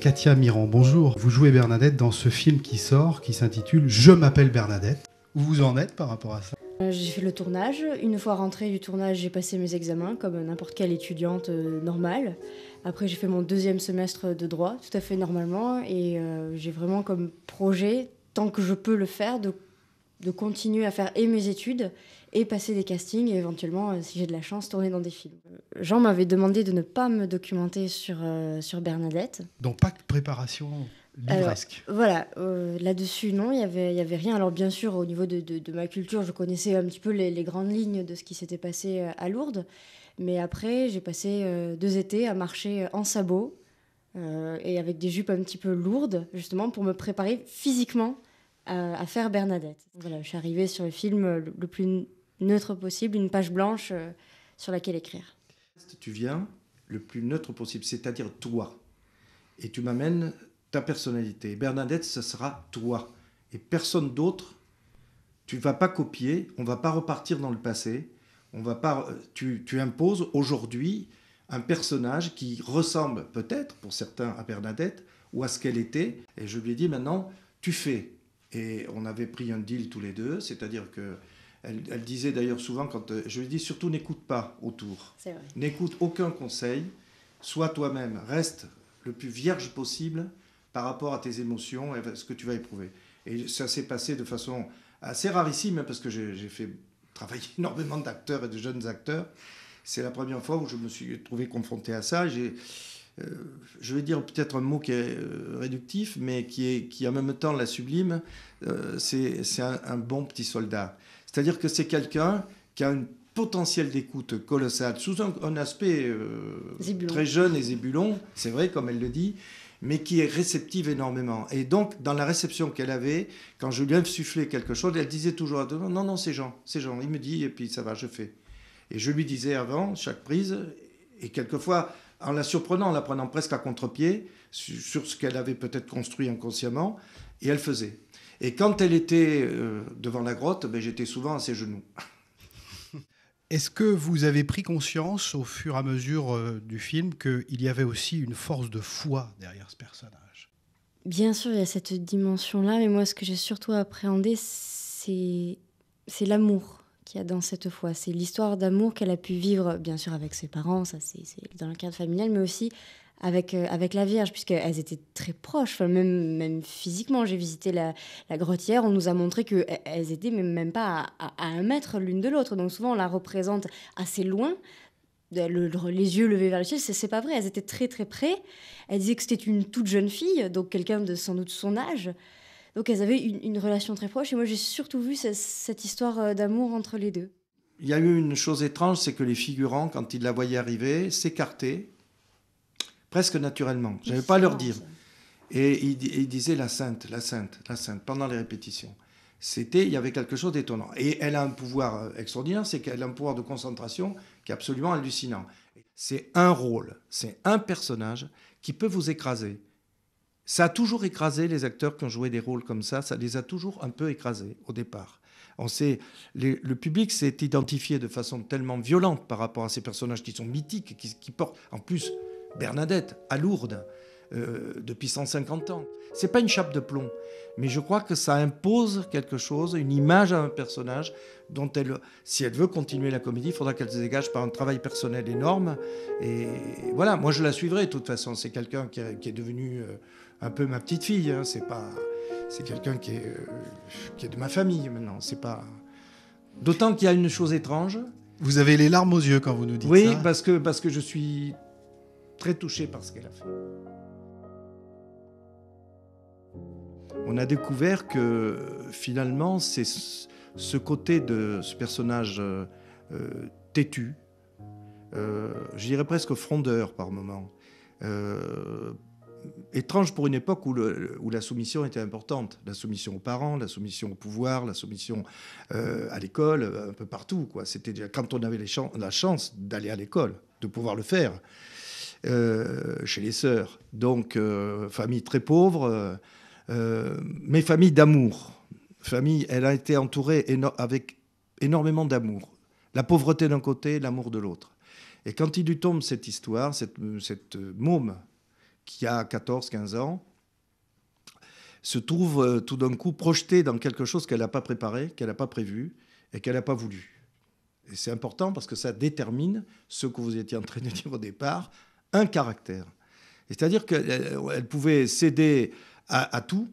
Katia Miran, bonjour. Vous jouez Bernadette dans ce film qui sort, qui s'intitule Je m'appelle Bernadette. Où vous en êtes par rapport à ça euh, j'ai fait le tournage. Une fois rentrée du tournage, j'ai passé mes examens comme n'importe quelle étudiante euh, normale. Après, j'ai fait mon deuxième semestre de droit, tout à fait normalement, et euh, j'ai vraiment comme projet, tant que je peux le faire, de de continuer à faire mes études et passer des castings et éventuellement, euh, si j'ai de la chance, tourner dans des films. Euh, Jean m'avait demandé de ne pas me documenter sur, euh, sur Bernadette. Donc pas de préparation livresque Voilà, là-dessus, non, il n'y avait, y avait rien. Alors bien sûr, au niveau de, ma culture, je connaissais un petit peu les, grandes lignes de ce qui s'était passé à Lourdes. Mais après, j'ai passé deux étés à marcher en sabots et avec des jupes un petit peu lourdes, justement, pour me préparer physiquement à, faire Bernadette. voilà, je suis arrivée sur le film euh, le, plus neutre possible, une page blanche euh, sur laquelle écrire. Tu viens le plus neutre possible, c'est-à-dire toi. Et tu m'amènes ta personnalité. Bernadette, ce sera toi. Et personne d'autre. Tu vas pas copier, on va pas repartir dans le passé. On va pas, euh, tu, tu imposes aujourd'hui un personnage qui ressemble peut-être, pour certains, à Bernadette ou à ce qu'elle était. Et je lui ai dit maintenant, tu fais et on avait pris un deal tous les deux, c'est-à-dire que elle, disait d'ailleurs souvent, quand euh, je lui dis surtout n'écoute pas autour, n'écoute aucun conseil, sois toi-même, reste le plus vierge possible par rapport à tes émotions et ce que tu vas éprouver. Et ça s'est passé de façon assez rarissime, hein, parce que j'ai fait travailler énormément d'acteurs et de jeunes acteurs. C'est la première fois où je me suis trouvé confronté à ça. J'ai euh, je vais dire peut-être un mot qui est euh, réductif, mais qui est qui en même temps la sublime, euh, c'est un, bon petit soldat. C'est-à-dire que c'est quelqu'un qui a un potentiel d'écoute colossal, sous un, aspect très jeune et zébulon, c'est vrai comme elle le dit, mais qui est réceptive énormément. Et donc, dans la réception qu'elle avait, quand je lui insufflais quelque chose, elle disait toujours non, non, c'est Jean, c'est Jean, il me dit, et puis ça va, je fais. Et je lui disais avant, chaque prise, et quelquefois, en la surprenant, en la prenant presque à contre-pied sur ce qu'elle avait peut-être construit inconsciemment, et elle faisait. Et quand elle était euh, devant la grotte, ben, j'étais souvent à ses genoux. Est-ce que vous avez pris conscience au fur et à mesure euh, du film qu'il y avait aussi une force de foi derrière ce personnage Bien sûr, il y a cette dimension-là, mais moi ce que j'ai surtout appréhendé, c'est l'amour qu'il a dans cette foi. C'est l'histoire d'amour qu'elle a pu vivre, bien sûr, avec ses parents, ça c'est dans le cadre familial, mais aussi avec, euh, avec la Vierge, puisqu'elles étaient très proches, même, même physiquement. J'ai visité la, la grottière, on nous a montré qu'elles e, étaient même, pas à, un mètre l'une de l'autre. Donc souvent, on la représente assez loin. les yeux levés vers le ciel, c'est pas vrai. Elles étaient très très près. Elle disait que c'était une toute jeune fille, donc quelqu'un de sans doute son âge. Donc elles avaient une, relation très proche et moi j'ai surtout vu cette, histoire euh, d'amour entre les deux. Il y a eu une chose étrange, c'est que les figurants, quand ils la voyaient arriver, s'écartaient presque naturellement. Je n'avais pas leur dire. Et ils, ils disaient la sainte, la sainte, la sainte, pendant les répétitions c'était, il y avait quelque chose d'étonnant. Et elle a un pouvoir euh, extraordinaire, c'est qu'elle a un pouvoir de concentration qui est absolument hallucinant. C'est un rôle, c'est un personnage qui peut vous écraser. Ça a toujours écrasé les acteurs qui ont joué des rôles comme ça, ça les a toujours un peu écrasés au départ. On sait, le public s'est identifié de façon tellement violente par rapport à ces personnages qui sont mythiques, qui, qui portent en plus Bernadette à Lourdes. Euh, depuis 150 ans. C'est pas une chape de plomb, mais je crois que ça impose quelque chose, une image à un personnage dont elle, si elle veut continuer la comédie, il faudra qu'elle se dégage par un travail personnel énorme. Et voilà, moi je la suivrai de toute façon. C'est quelqu'un qui, est devenu euh, un peu ma petite fille. Hein. C'est pas, c'est quelqu'un qui est, euh, qui est de ma famille maintenant. C'est pas. D'autant qu'il y a une chose étrange. Vous avez les larmes aux yeux quand vous nous dites oui, ça. Oui, parce que, parce que je suis très touché par ce qu'elle a fait. on a découvert que finalement, c'est ce côté de ce personnage euh, euh, têtu, euh, je dirais presque frondeur par moment. étrange pour une époque où, la soumission était importante. La soumission aux parents, la soumission au pouvoir, la soumission à l'école, un peu partout. Quoi. C'était quand on avait la chance d'aller à l'école, de pouvoir le faire. chez les sœurs. Donc, famille très pauvre, mais euh, mes familles d'amour. Famille, elle a été entourée avec énormément d'amour. La pauvreté d'un côté, l'amour de l'autre. Et quand il lui tombe cette histoire, cette, cette môme qui a 14-15 ans, se trouve euh, tout d'un coup projetée dans quelque chose qu'elle n'a pas préparé, qu'elle n'a pas prévu et qu'elle n'a pas voulu. Et c'est important parce que ça détermine ce que vous étiez en train de dire au départ, un caractère. C'est-à-dire qu'elle pouvait céder à, tout,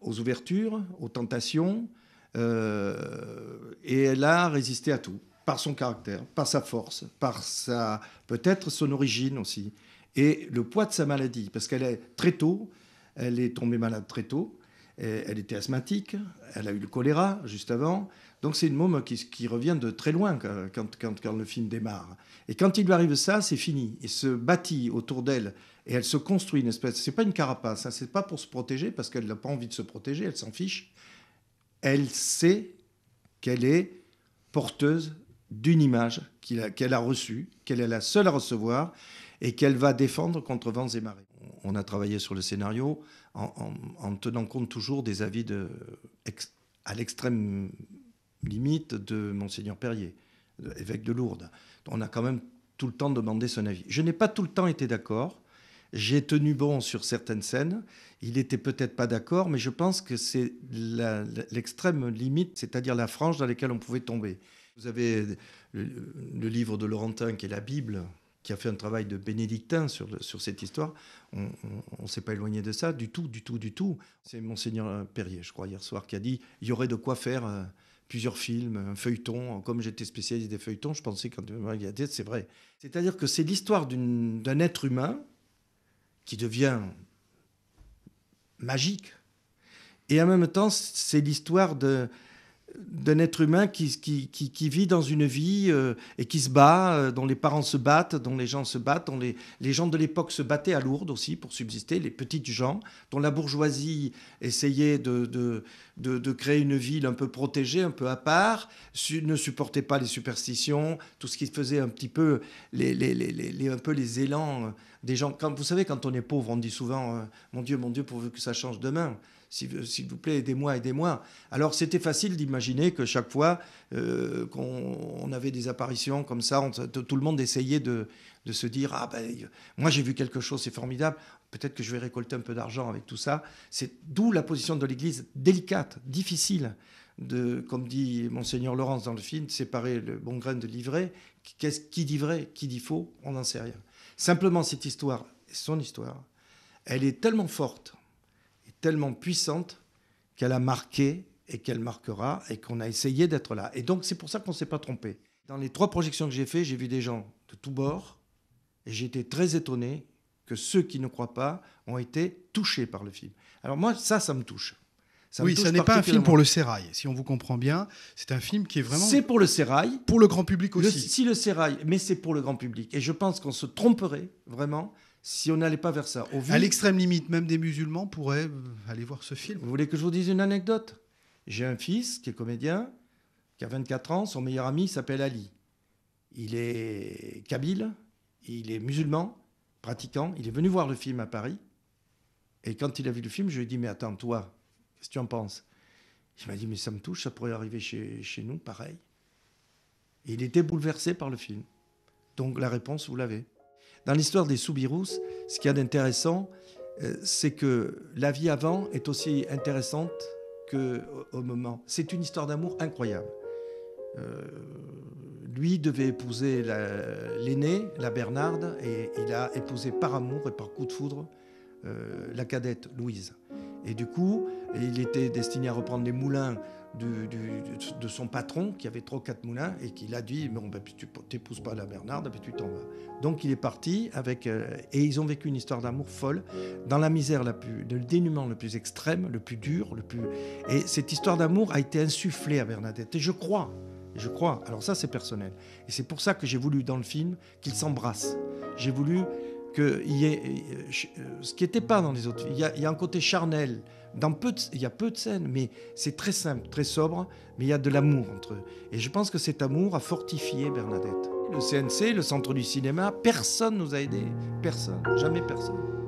aux ouvertures, aux tentations, euh, et elle a résisté à tout, par son caractère, par sa force, par sa peut-être son origine aussi, et le poids de sa maladie, parce qu'elle est très tôt, elle est tombée malade très tôt, elle était asthmatique, elle a eu le choléra juste avant, donc c'est une môme qui, revient de très loin quand, quand, le film démarre. Et quand il lui arrive ça, c'est fini, et se bâtit autour d'elle et elle se construit une espèce. C'est pas une carapace, ce hein, c'est pas pour se protéger parce qu'elle n'a pas envie de se protéger, elle s'en fiche. Elle sait qu'elle est porteuse d'une image qu'elle a, a reçue, qu'elle est la seule à recevoir et qu'elle va défendre contre vents et marées. On a travaillé sur le scénario en, tenant compte toujours des avis de, à l'extrême limite de monseigneur Perrier, évêque de Lourdes. On a quand même tout le temps demandé son avis. Je n'ai pas tout le temps été d'accord, j'ai tenu bon sur certaines scènes. Il n'était peut-être pas d'accord, mais je pense que c'est l'extrême limite, c'est-à-dire la frange dans laquelle on pouvait tomber. Vous avez euh, le, livre de Laurentin, qui est la Bible, qui a fait un travail de bénédictin sur, sur cette histoire. On ne s'est pas éloigné de ça du tout, du tout, du tout. C'est monseigneur Perrier, je crois, hier soir, qui a dit il y aurait de quoi faire euh, plusieurs films, un feuilleton. Comme j'étais spécialiste des feuilletons, je pensais qu'en réalité, c'est vrai. C'est-à-dire que c'est l'histoire d'un être humain qui devient magique. Et en même temps, c'est l'histoire de d'un être humain qui, vit dans une vie euh, et qui se bat, euh, dont les parents se battent, dont les gens se battent, dont les, gens de l'époque se battaient à Lourdes aussi pour subsister, les petites gens, dont la bourgeoisie essayait de, créer une ville un peu protégée, un peu à part, ne supportait pas les superstitions, tout ce qui faisait un petit peu les, un peu les élans euh, des gens. Quand, vous savez, quand on est pauvre, on dit souvent Mon Dieu, mon Dieu, pourvu que ça change demain » s'il vous plaît, aidez-moi, aidez-moi. Alors c'était facile d'imaginer que chaque fois euh, qu'on avait des apparitions comme ça, tout le monde essayait de, se dire Ah ben, moi j'ai vu quelque chose, c'est formidable, peut-être que je vais récolter un peu d'argent avec tout ça. C'est d'où la position de l'Église délicate, difficile. De, comme dit Monseigneur Laurence dans le film, séparer le bon grain de l'ivraie. qui dit vrai, qui dit faux On n'en sait rien. Simplement, cette histoire, son histoire, elle est tellement forte tellement puissante qu'elle a marqué et qu'elle marquera et qu'on a essayé d'être là. Et donc c'est pour ça qu'on ne s'est pas trompé. Dans les trois projections que j'ai faites, j'ai vu des gens de tous bords et j'ai été très étonné que ceux qui ne croient pas ont été touchés par le film. Alors moi, ça, ça me touche. oui, ce n'est pas un film pour le sérail, si on vous comprend bien. C'est un film qui est vraiment. C'est pour le sérail. Pour le grand public aussi. si le sérail, mais c'est pour le grand public. Et je pense qu'on se tromperait vraiment si on n'allait pas vers ça. à l'extrême limite, même des musulmans pourraient euh, aller voir ce film. Vous voulez que je vous dise une anecdote J'ai un fils qui est comédien, qui a 24 ans, son meilleur ami s'appelle Ali. Il est kabyle, il est musulman, pratiquant, il est venu voir le film à Paris. Et quand il a vu le film, je lui ai dit, mais attends, toi, qu'est-ce que tu en penses Il m'a dit, mais ça me touche, ça pourrait arriver chez, chez nous, pareil. il était bouleversé par le film. Donc la réponse, vous l'avez. Dans l'histoire des Soubirous, ce qu'il y a d'intéressant, euh, c'est que la vie avant est aussi intéressante qu'au moment. C'est une histoire d'amour incroyable. Euh, lui devait épouser l'aînée, la, Bernarde, et il a épousé par amour et par coup de foudre euh, la cadette Louise. Et du coup, il était destiné à reprendre les moulins de son patron qui avait ou quatre moulins et qui l'a dit bon ben tu t'épouses pas la Bernarde ben, tu t'en vas donc il est parti avec euh, et ils ont vécu une histoire d'amour folle dans la misère la plus le dénuement le plus extrême le plus dur le plus et cette histoire d'amour a été insufflée à Bernadette et je crois je crois alors ça c'est personnel et c'est pour ça que j'ai voulu dans le film qu'ils s'embrassent j'ai voulu que y euh, ce qui n'était pas dans les autres. Il y, a, il y a, un côté charnel. Dans peu il y a peu de scènes, mais c'est très simple, très sobre, mais il y a de l'amour entre eux. Et je pense que cet amour a fortifié Bernadette. Le CNC, le Centre du Cinéma, personne nous a aidés. Personne, jamais personne.